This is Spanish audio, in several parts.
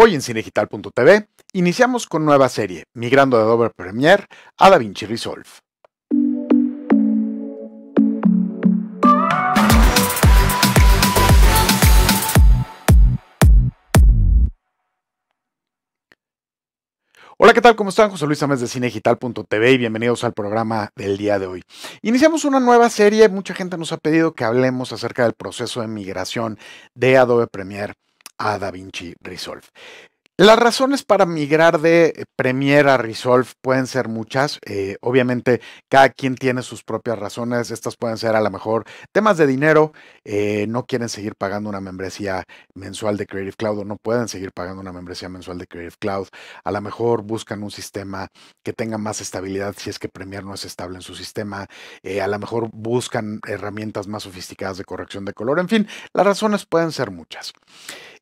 Hoy en cinegital.tv iniciamos con nueva serie, migrando de Adobe Premiere a DaVinci Resolve. Hola, ¿qué tal? ¿Cómo están? José Luis Ames de Cinegital.tv y bienvenidos al programa del día de hoy. Iniciamos una nueva serie. Mucha gente nos ha pedido que hablemos acerca del proceso de migración de Adobe Premiere a DaVinci Resolve. Las razones para migrar de eh, Premiere a Resolve pueden ser muchas. Eh, obviamente, cada quien tiene sus propias razones. Estas pueden ser a lo mejor temas de dinero. Eh, no quieren seguir pagando una membresía mensual de Creative Cloud o no pueden seguir pagando una membresía mensual de Creative Cloud. A lo mejor buscan un sistema que tenga más estabilidad si es que Premiere no es estable en su sistema. a lo mejor buscan herramientas más sofisticadas de corrección de color. En fin, las razones pueden ser muchas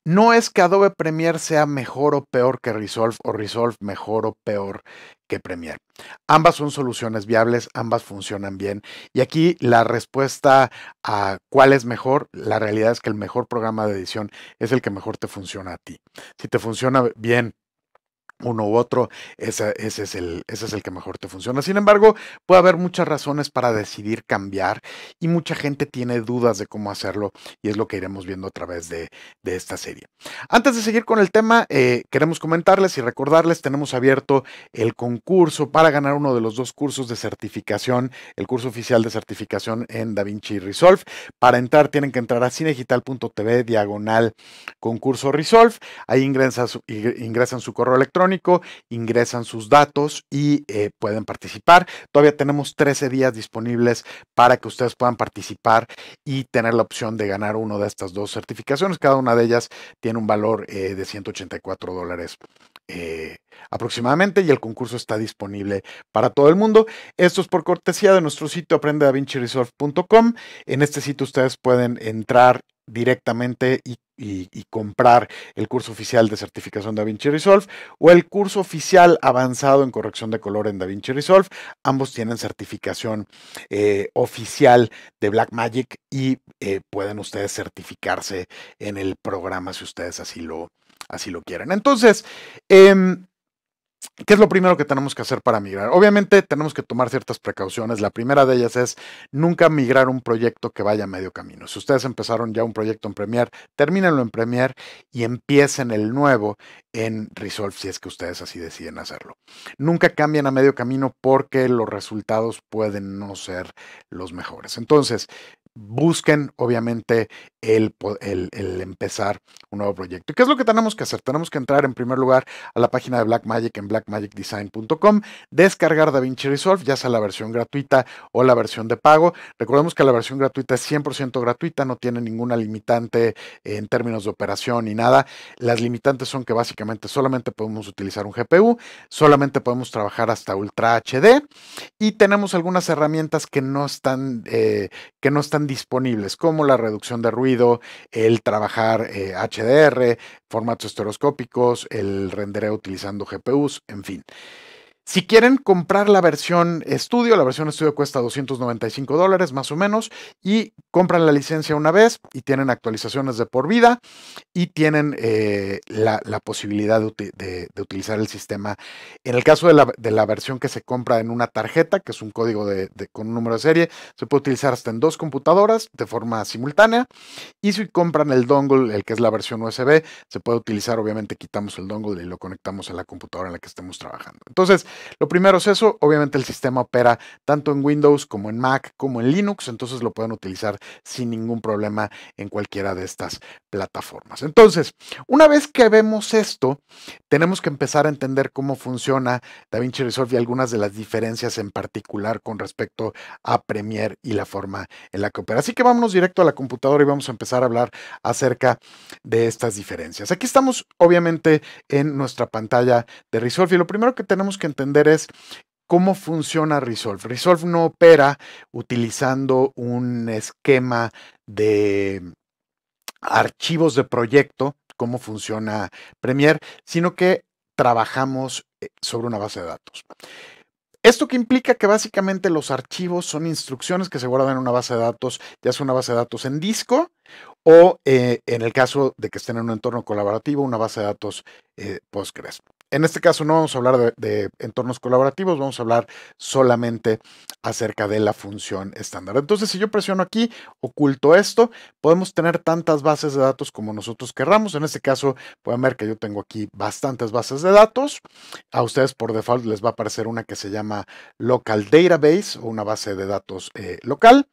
no es que Adobe Premiere sea mejor o peor que Resolve o Resolve mejor o peor que Premiere. Ambas son soluciones viables, ambas funcionan bien. Y aquí la respuesta a cuál es mejor, la realidad es que el mejor programa de edición es el que mejor te funciona a ti. Si te funciona bien uno u otro, ese, es el, ese es el que mejor te funciona. Sin embargo, puede haber muchas razones para decidir cambiar y mucha gente tiene dudas de cómo hacerlo y es lo que iremos viendo a través de, de esta serie. Antes de seguir con el tema, eh, queremos comentarles y recordarles, tenemos abierto el concurso para ganar uno de los dos cursos de certificación, el curso oficial de certificación en DaVinci Resolve. Para entrar tienen que entrar a cinegital.tv diagonal concurso Resolve, ahí ingresan su correo electrónico ingresan sus datos y eh, pueden participar. Todavía tenemos 13 días disponibles para que ustedes puedan participar y tener la opción de ganar una de estas dos certificaciones. Cada una de ellas tiene un valor eh, de 184 dólares. Eh, aproximadamente y el concurso está disponible para todo el mundo. Esto es por cortesía de nuestro sitio aprendedavinciresolve.com. En este sitio ustedes pueden entrar directamente y, comprar el curso oficial de certificación DaVinci Resolve o el curso oficial avanzado en corrección de color en DaVinci Resolve. Ambos tienen certificación eh, oficial de Blackmagic y eh, pueden ustedes certificarse en el programa si ustedes así lo, así lo quieren. Entonces, em, ¿Qué es lo primero que tenemos que hacer para migrar? Obviamente tenemos que tomar ciertas precauciones. La primera de ellas es nunca migrar un proyecto que vaya a medio camino. Si ustedes empezaron ya un proyecto en Premiere, termínenlo en Premiere y empiecen el nuevo en Resolve si es que ustedes así deciden hacerlo. Nunca cambien a medio camino porque los resultados pueden no ser los mejores. Entonces, busquen obviamente el, empezar un nuevo proyecto. ¿Y qué es lo que tenemos que hacer? Tenemos que entrar en primer lugar a la página de Blackmagic en blackmagicdesign.com, descargar DaVinci Resolve, ya sea la versión gratuita o la versión de pago. Recordemos que la versión gratuita es 100% gratuita, no tiene ninguna limitante en términos de operación ni nada. Las limitantes son que básicamente solamente podemos utilizar un GPU, solamente podemos trabajar hasta Ultra HD y tenemos algunas herramientas que no están, eh, que no están disponibles, como la reducción de ruido el trabajar HDR, eh, formatos estereoscópicos, el rendereo utilizando GPUs, en fin. Si quieren comprar la versión estudio, la versión estudio cuesta 295 dólares más o menos y compran la licencia una vez y tienen actualizaciones de por vida y tienen eh, la, posibilidad de, utilizar el sistema. En el caso de la, de la, versión que se compra en una tarjeta, que es un código de con un número de serie, se puede utilizar hasta en dos computadoras de forma simultánea y si compran el dongle, el que es la versión USB, se puede utilizar, obviamente quitamos el dongle y lo conectamos a la computadora en la que estemos trabajando. Entonces, lo primero es eso, obviamente el sistema opera tanto en Windows como en Mac como en Linux, entonces lo pueden utilizar sin ningún problema en cualquiera de estas plataformas. Entonces, una vez que vemos esto, tenemos que empezar a entender cómo funciona DaVinci Resolve y algunas de las diferencias en particular con respecto a Premiere y la forma en la que opera. Así que vámonos directo a la computadora y vamos a empezar a hablar acerca de estas diferencias. Aquí estamos obviamente en nuestra pantalla de Resolve y lo primero que tenemos que entender es cómo funciona Resolve. Resolve no opera utilizando un esquema de archivos de proyecto, cómo funciona Premiere, sino que trabajamos eh, sobre una base de datos. Esto que implica que básicamente los archivos son instrucciones que se guardan en una base de datos, ya sea una base de datos en disco o eh, en el caso de que estén en un entorno colaborativo, una base de datos eh, Postgres. En este caso no vamos a hablar de, entornos colaborativos, vamos a hablar solamente acerca de la función estándar. Entonces, si yo presiono aquí, oculto esto, podemos tener tantas bases de datos como nosotros querramos. En este caso, pueden ver que yo tengo aquí bastantes bases de datos. A ustedes por default les va a aparecer una que se llama Local Database o una base de datos eh, local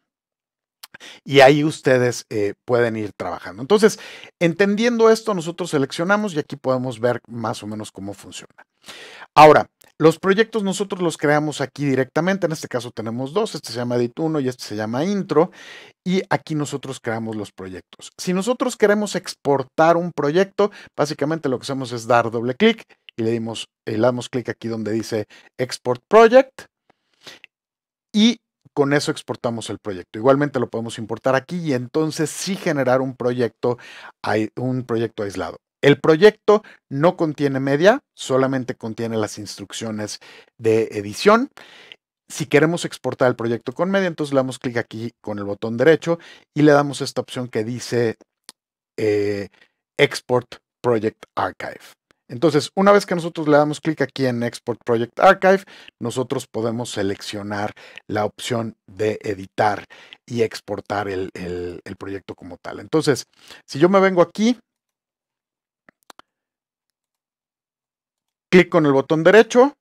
y ahí ustedes eh, pueden ir trabajando. Entonces, entendiendo esto, nosotros seleccionamos y aquí podemos ver más o menos cómo funciona. Ahora, los proyectos nosotros los creamos aquí directamente, en este caso tenemos dos, este se llama Edit 1 y este se llama Intro, y aquí nosotros creamos los proyectos. Si nosotros queremos exportar un proyecto, básicamente lo que hacemos es dar doble clic y le, dimos, eh, le damos clic aquí donde dice Export Project, y con eso exportamos el proyecto. Igualmente lo podemos importar aquí y entonces sí generar un proyecto, un proyecto aislado. El proyecto no contiene media, solamente contiene las instrucciones de edición. Si queremos exportar el proyecto con media, entonces le damos clic aquí con el botón derecho y le damos esta opción que dice eh, Export Project Archive. Entonces, una vez que nosotros le damos clic aquí en Export Project Archive, nosotros podemos seleccionar la opción de editar y exportar el, proyecto como tal. Entonces, si yo me vengo aquí, clic con el botón derecho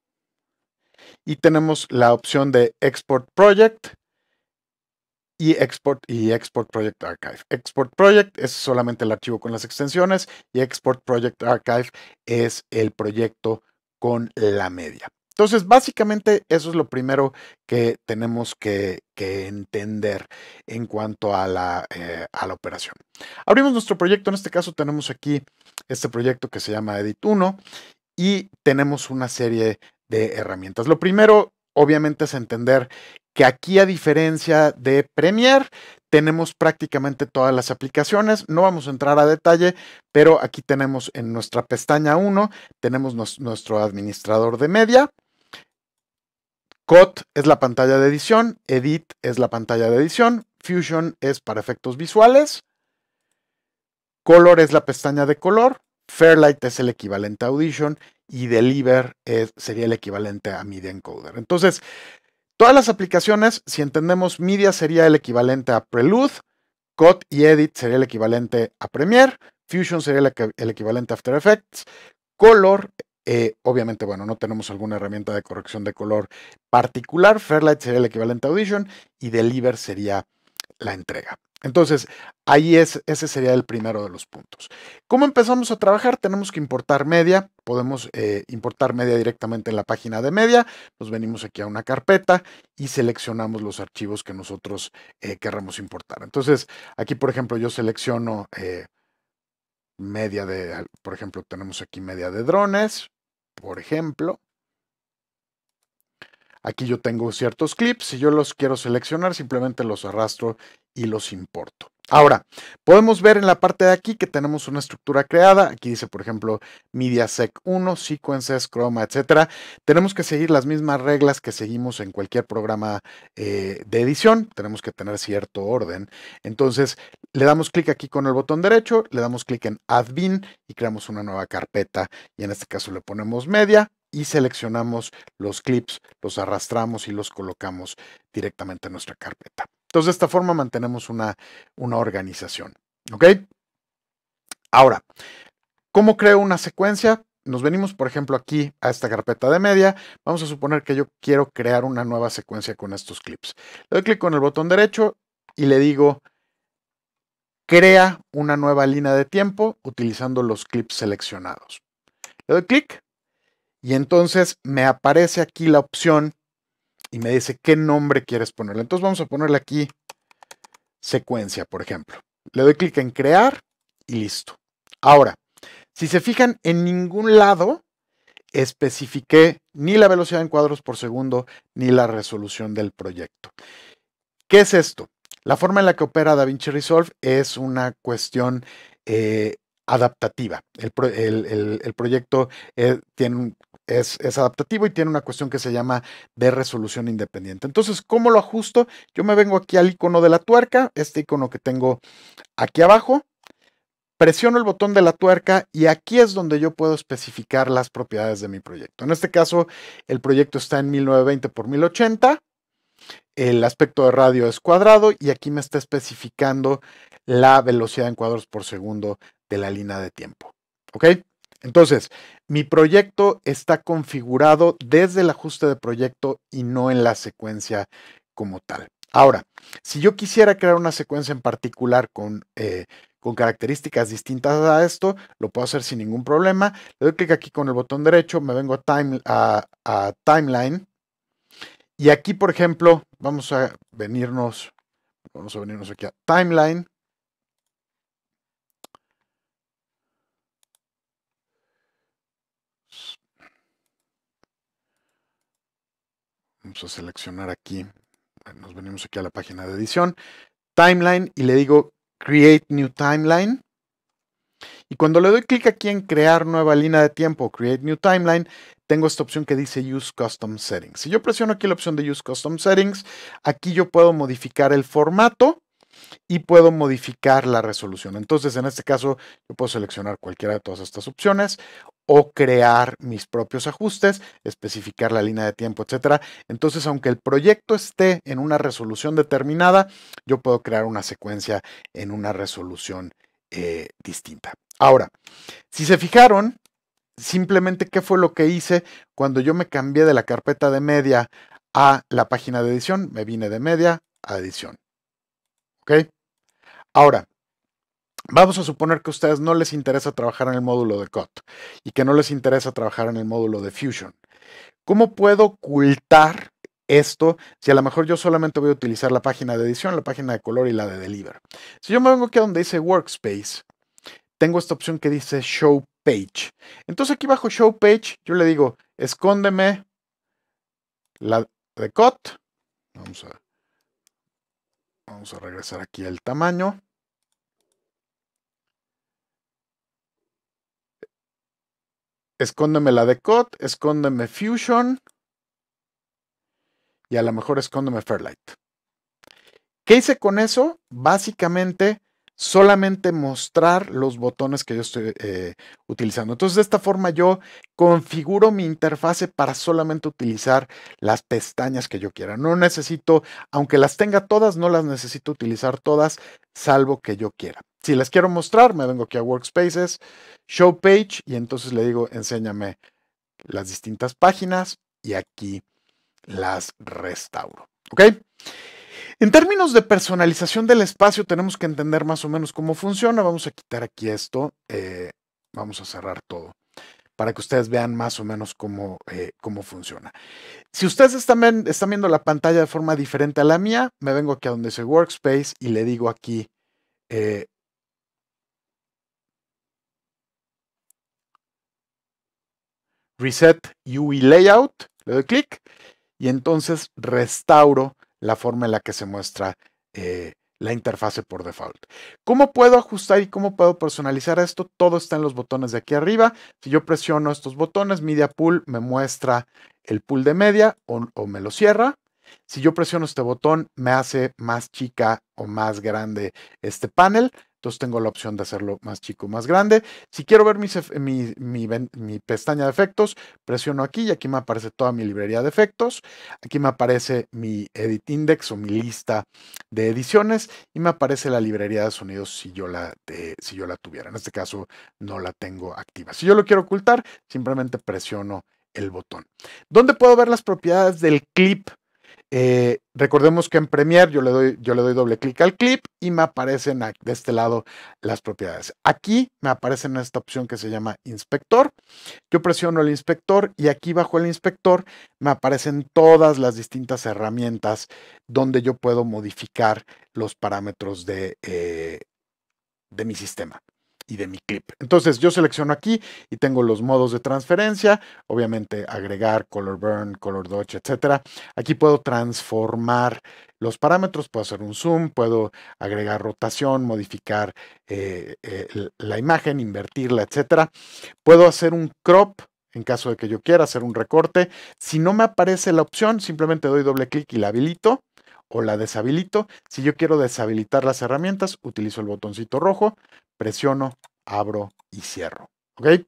y tenemos la opción de Export Project y Export y Export Project Archive. Export Project es solamente el archivo con las extensiones y Export Project Archive es el proyecto con la media. Entonces, básicamente eso es lo primero que tenemos que, entender en cuanto a la, eh, a la, operación. Abrimos nuestro proyecto, en este caso tenemos aquí este proyecto que se llama Edit 1 y tenemos una serie de herramientas. Lo primero obviamente es entender que aquí a diferencia de Premiere, tenemos prácticamente todas las aplicaciones. No vamos a entrar a detalle, pero aquí tenemos en nuestra pestaña 1, tenemos nuestro administrador de media. Cut es la pantalla de edición, Edit es la pantalla de edición, Fusion es para efectos visuales, Color es la pestaña de color, Fairlight es el equivalente a Audition y Deliver sería el equivalente a Media Encoder. Entonces, todas las aplicaciones, si entendemos Media sería el equivalente a Prelude, Cut y Edit sería el equivalente a Premiere, Fusion sería el, equivalente a After Effects, Color eh, obviamente, bueno, no tenemos alguna herramienta de corrección de color particular. Fairlight sería el equivalente a Audition y Deliver sería la entrega. Entonces, ahí es, ese sería el primero de los puntos. ¿Cómo empezamos a trabajar? Tenemos que importar media. Podemos eh, importar media directamente en la página de media. Nos venimos aquí a una carpeta y seleccionamos los archivos que nosotros eh, querramos importar. Entonces, aquí, por ejemplo, yo selecciono eh, media de, por ejemplo, tenemos aquí media de drones, por ejemplo. Aquí yo tengo ciertos clips, si yo los quiero seleccionar, simplemente los arrastro y los importo. Ahora, podemos ver en la parte de aquí que tenemos una estructura creada. Aquí dice, por ejemplo, mediasec 1, Sequences, Chroma, etc. Tenemos que seguir las mismas reglas que seguimos en cualquier programa eh, de edición. Tenemos que tener cierto orden. Entonces, le damos clic aquí con el botón derecho, le damos clic en Admin y creamos una nueva carpeta. Y en este caso le ponemos Media, y seleccionamos los clips, los arrastramos y los colocamos directamente en nuestra carpeta. Entonces, de esta forma mantenemos una, una organización. ¿Ok? Ahora, ¿cómo creo una secuencia? nos venimos, por ejemplo, aquí a esta carpeta de media. Vamos a suponer que yo quiero crear una nueva secuencia con estos clips. Le doy clic con el botón derecho y le digo, crea una nueva línea de tiempo utilizando los clips seleccionados. Le doy clic y entonces me aparece aquí la opción y me dice qué nombre quieres ponerle. Entonces vamos a ponerle aquí secuencia, por ejemplo. Le doy clic en crear y listo. Ahora, si se fijan, en ningún lado especifiqué ni la velocidad en cuadros por segundo ni la resolución del proyecto. ¿Qué es esto? La forma en la que opera DaVinci Resolve es una cuestión eh, adaptativa. El, proyecto eh, tiene un es, adaptativo y tiene una cuestión que se llama de resolución independiente. Entonces, ¿cómo lo ajusto? Yo me vengo aquí al icono de la tuerca, este icono que tengo aquí abajo, presiono el botón de la tuerca y aquí es donde yo puedo especificar las propiedades de mi proyecto. En este caso, el proyecto está en 1920 x 1080 el aspecto de radio es cuadrado y aquí me está especificando la velocidad en cuadros por segundo de la línea de tiempo. ¿Ok? Entonces, mi proyecto está configurado desde el ajuste de proyecto y no en la secuencia como tal. Ahora, si yo quisiera crear una secuencia en particular con, eh, con características distintas a esto, lo puedo hacer sin ningún problema. Le doy clic aquí con el botón derecho, me vengo a, a Timeline. Y aquí, por ejemplo, vamos a venirnos, vamos a venirnos aquí a Timeline. vamos a seleccionar aquí, eh, nos venimos aquí a la página de edición, timeline y le digo create new timeline. Y cuando le doy clic aquí en crear nueva línea de tiempo, create new timeline, tengo esta opción que dice use custom settings. Si yo presiono aquí la opción de use custom settings, aquí yo puedo modificar el formato y puedo modificar la resolución. Entonces, en este caso, yo puedo seleccionar cualquiera de todas estas opciones o crear mis propios ajustes, especificar la línea de tiempo, etcétera. Entonces, aunque el proyecto esté en una resolución determinada, yo puedo crear una secuencia en una resolución eh, distinta. Ahora, si se fijaron, simplemente qué fue lo que hice cuando yo me cambié de la carpeta de media a la página de edición, me vine de media a edición. ¿Ok? Ahora, Vamos a suponer que a ustedes no les interesa trabajar en el módulo de COT y que no les interesa trabajar en el módulo de Fusion. ¿Cómo puedo ocultar esto si a lo mejor yo solamente voy a utilizar la página de edición, la página de color y la de deliver? Si yo me vengo aquí a donde dice Workspace, tengo esta opción que dice Show Page. Entonces aquí bajo Show Page yo le digo, escóndeme la de Cut. Vamos vamos a regresar aquí al tamaño. Escóndeme la de escóndeme Fusion y a lo mejor escóndeme Fairlight. ¿Qué hice con eso? Básicamente, solamente mostrar los botones que yo estoy eh, utilizando. Entonces, de esta forma yo configuro mi interfase para solamente utilizar las pestañas que yo quiera. No necesito, aunque las tenga todas, no las necesito utilizar todas, salvo que yo quiera si les quiero mostrar, me vengo aquí a Workspaces, Show Page, y entonces le digo, enséñame las distintas páginas y aquí las restauro. ¿Ok? En términos de personalización del espacio, tenemos que entender más o menos cómo funciona. Vamos a quitar aquí esto. Eh, vamos a cerrar todo para que ustedes vean más o menos cómo, eh, cómo funciona. Si ustedes están, viendo la pantalla de forma diferente a la mía, me vengo aquí a donde dice Workspace y le digo aquí eh, Reset UI Layout, le doy clic y entonces restauro la forma en la que se muestra eh, la interfase por default. ¿Cómo puedo ajustar y cómo puedo personalizar esto? Todo está en los botones de aquí arriba. Si yo presiono estos botones, Media Pool me muestra el pool de media o me lo cierra. Si yo presiono este botón, me hace más chica o más grande este panel. Entonces tengo la opción de hacerlo más chico, más grande. Si quiero ver mi, pestaña de efectos, presiono aquí y aquí me aparece toda mi librería de efectos. Aquí me aparece mi edit index o mi lista de ediciones y me aparece la librería de sonidos si yo la, eh, si yo la tuviera. En este caso no la tengo activa. Si yo lo quiero ocultar, simplemente presiono el botón. ¿Dónde puedo ver las propiedades del clip eh, recordemos que en Premiere yo le doy, doble clic al clip y me aparecen de este lado las propiedades. Aquí me aparece esta opción que se llama inspector. Yo presiono el inspector y aquí bajo el inspector me aparecen todas las distintas herramientas donde yo puedo modificar los parámetros de eh, mi sistema y de mi clip. Entonces yo selecciono aquí y tengo los modos de transferencia, obviamente agregar, color burn, color dodge, etcétera. Aquí puedo transformar los parámetros, puedo hacer un zoom, puedo agregar rotación, modificar eh, eh, la imagen, invertirla, etcétera. Puedo hacer un crop, en caso de que yo quiera hacer un recorte. Si no me aparece la opción, simplemente doy doble clic y la habilito o la deshabilito. Si yo quiero deshabilitar las herramientas, utilizo el botoncito rojo, presiono, abro y cierro. ¿Ok?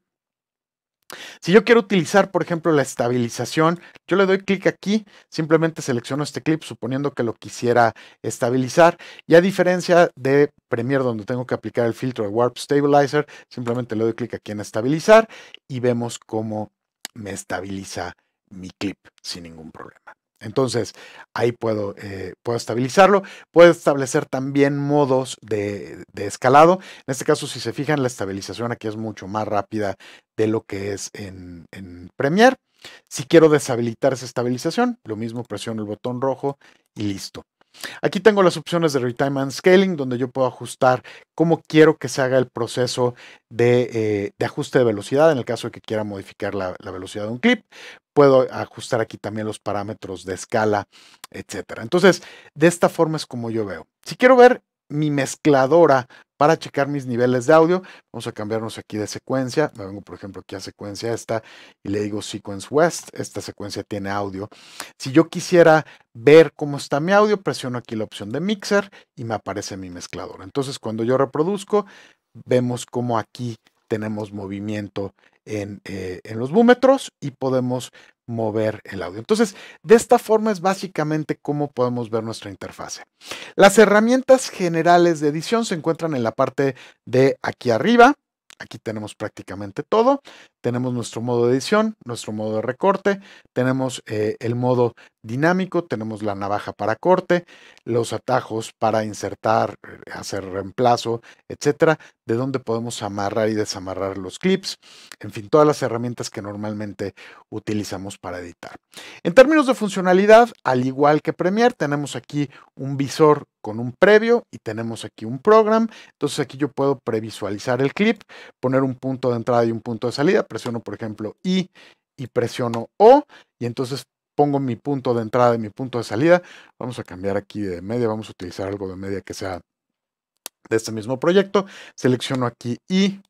Si yo quiero utilizar, por ejemplo, la estabilización, yo le doy clic aquí, simplemente selecciono este clip suponiendo que lo quisiera estabilizar y a diferencia de Premiere donde tengo que aplicar el filtro de Warp Stabilizer, simplemente le doy clic aquí en estabilizar y vemos cómo me estabiliza mi clip sin ningún problema. Entonces, ahí puedo, eh, puedo estabilizarlo. Puedo establecer también modos de, escalado. En este caso, si se fijan, la estabilización aquí es mucho más rápida de lo que es en, Premiere. Si quiero deshabilitar esa estabilización, lo mismo presiono el botón rojo y listo. Aquí tengo las opciones de Retime and Scaling, donde yo puedo ajustar cómo quiero que se haga el proceso de, eh, ajuste de velocidad en el caso de que quiera modificar la, velocidad de un clip puedo ajustar aquí también los parámetros de escala, etcétera. Entonces, de esta forma es como yo veo. Si quiero ver mi mezcladora para checar mis niveles de audio, vamos a cambiarnos aquí de secuencia. Me vengo, por ejemplo, aquí a secuencia esta y le digo Sequence West. Esta secuencia tiene audio. Si yo quisiera ver cómo está mi audio, presiono aquí la opción de Mixer y me aparece mi mezcladora. Entonces, cuando yo reproduzco, vemos cómo aquí tenemos movimiento eh, en, los búmetros y podemos mover el audio. Entonces, de esta forma es básicamente cómo podemos ver nuestra interfase. Las herramientas generales de edición se encuentran en la parte de aquí arriba. Aquí tenemos prácticamente todo. Tenemos nuestro modo de edición, nuestro modo de recorte, tenemos eh, el modo dinámico, tenemos la navaja para corte, los atajos para insertar, eh, hacer reemplazo, etcétera, de donde podemos amarrar y desamarrar los clips, en fin, todas las herramientas que normalmente utilizamos para editar. En términos de funcionalidad, al igual que Premiere, tenemos aquí un visor con un previo y tenemos aquí un program. Entonces aquí yo puedo previsualizar el clip, poner un punto de entrada y un punto de salida. Presiono, por ejemplo, I y presiono O y entonces pongo mi punto de entrada y mi punto de salida. Vamos a cambiar aquí de media, vamos a utilizar algo de media que sea de este mismo proyecto. Selecciono aquí I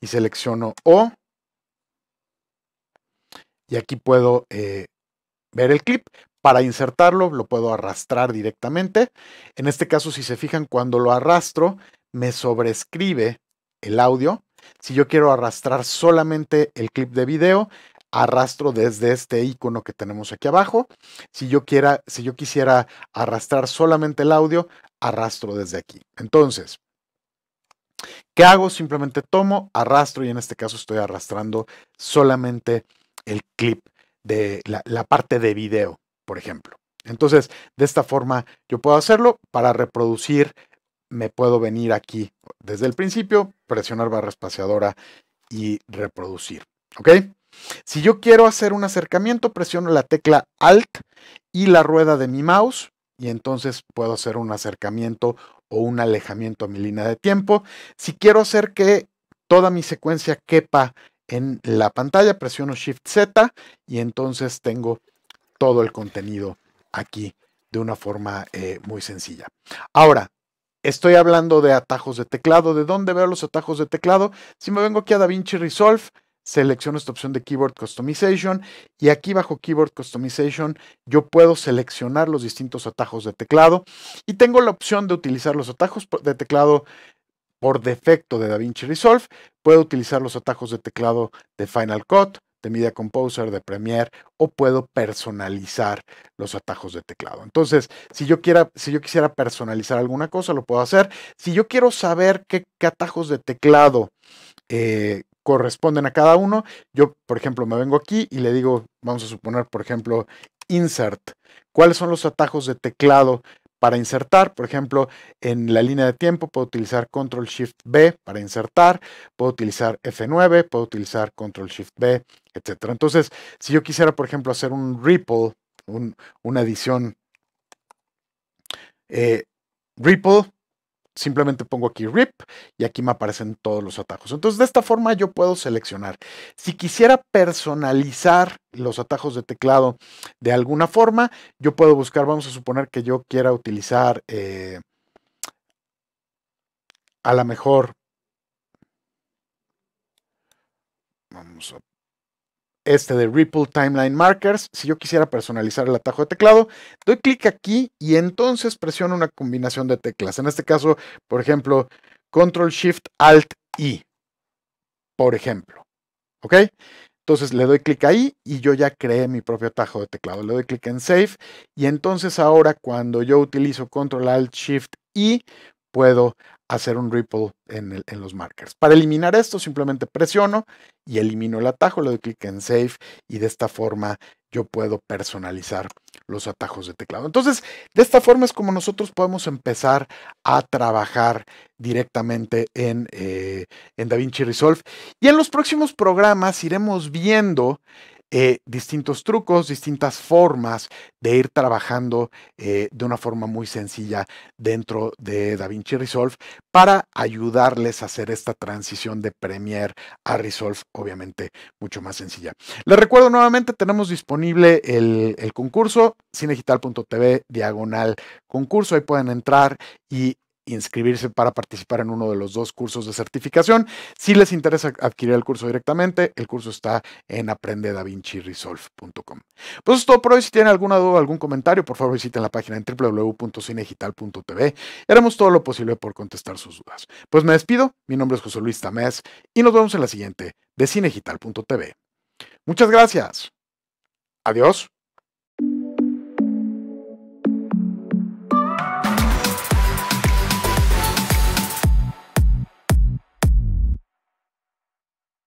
y selecciono O. Y aquí puedo eh, ver el clip. Para insertarlo lo puedo arrastrar directamente. En este caso, si se fijan, cuando lo arrastro, me sobrescribe el audio. Si yo quiero arrastrar solamente el clip de video, arrastro desde este icono que tenemos aquí abajo. Si yo, quiera, si yo quisiera arrastrar solamente el audio, arrastro desde aquí. Entonces, ¿qué hago? Simplemente tomo, arrastro y en este caso estoy arrastrando solamente el clip de la, la parte de video, por ejemplo. Entonces, de esta forma yo puedo hacerlo para reproducir. Me puedo venir aquí desde el principio, presionar barra espaciadora y reproducir. ¿Ok? Si yo quiero hacer un acercamiento, presiono la tecla Alt y la rueda de mi mouse y entonces puedo hacer un acercamiento o un alejamiento a mi línea de tiempo. Si quiero hacer que toda mi secuencia quepa en la pantalla, presiono Shift Z y entonces tengo todo el contenido aquí de una forma eh, muy sencilla. Ahora, estoy hablando de atajos de teclado. ¿De dónde veo los atajos de teclado? Si me vengo aquí a DaVinci Resolve selecciono esta opción de Keyboard Customization y aquí bajo Keyboard Customization yo puedo seleccionar los distintos atajos de teclado y tengo la opción de utilizar los atajos de teclado por defecto de DaVinci Resolve, puedo utilizar los atajos de teclado de Final Cut, de Media Composer, de Premiere o puedo personalizar los atajos de teclado. Entonces, si yo, quiera, si yo quisiera personalizar alguna cosa, lo puedo hacer. Si yo quiero saber qué, atajos de teclado eh, corresponden a cada uno. Yo, por ejemplo, me vengo aquí y le digo, vamos a suponer, por ejemplo, insert. ¿Cuáles son los atajos de teclado para insertar? Por ejemplo, en la línea de tiempo puedo utilizar Control Shift B para insertar, puedo utilizar F9, puedo utilizar Control Shift B, etc. Entonces, si yo quisiera, por ejemplo, hacer un ripple, una edición eh, ripple, simplemente pongo aquí RIP y aquí me aparecen todos los atajos. Entonces de esta forma yo puedo seleccionar. Si quisiera personalizar los atajos de teclado de alguna forma, yo puedo buscar, vamos a suponer que yo quiera utilizar eh, a lo mejor, vamos a este de Ripple Timeline Markers. Si yo quisiera personalizar el atajo de teclado, doy clic aquí y entonces presiono una combinación de teclas. En este caso, por ejemplo, Control Shift Alt I. Por ejemplo. ¿Ok? Entonces le doy clic ahí y yo ya creé mi propio atajo de teclado. Le doy clic en Save y entonces ahora cuando yo utilizo Control Alt Shift I, puedo hacer un ripple en, los markers. Para eliminar esto, simplemente presiono y elimino el atajo, le doy clic en Save y de esta forma yo puedo personalizar los atajos de teclado. Entonces, de esta forma es como nosotros podemos empezar a trabajar directamente en, eh, en DaVinci Resolve. Y en los próximos programas iremos viendo eh, distintos trucos, distintas formas de ir trabajando eh, de una forma muy sencilla dentro de DaVinci Resolve para ayudarles a hacer esta transición de Premiere a Resolve, obviamente mucho más sencilla. Les recuerdo nuevamente, tenemos disponible el, el concurso, cinegital.tv, diagonal concurso, ahí pueden entrar y inscribirse para participar en uno de los dos cursos de certificación. Si les interesa adquirir el curso directamente, el curso está en aprendedavinciresolve.com. Pues es todo por hoy. Si tienen alguna duda o algún comentario, por favor visiten la página en www.cinegital.tv. Haremos todo lo posible por contestar sus dudas. Pues me despido. Mi nombre es José Luis Tamés y nos vemos en la siguiente de cinegital.tv. Muchas gracias. Adiós.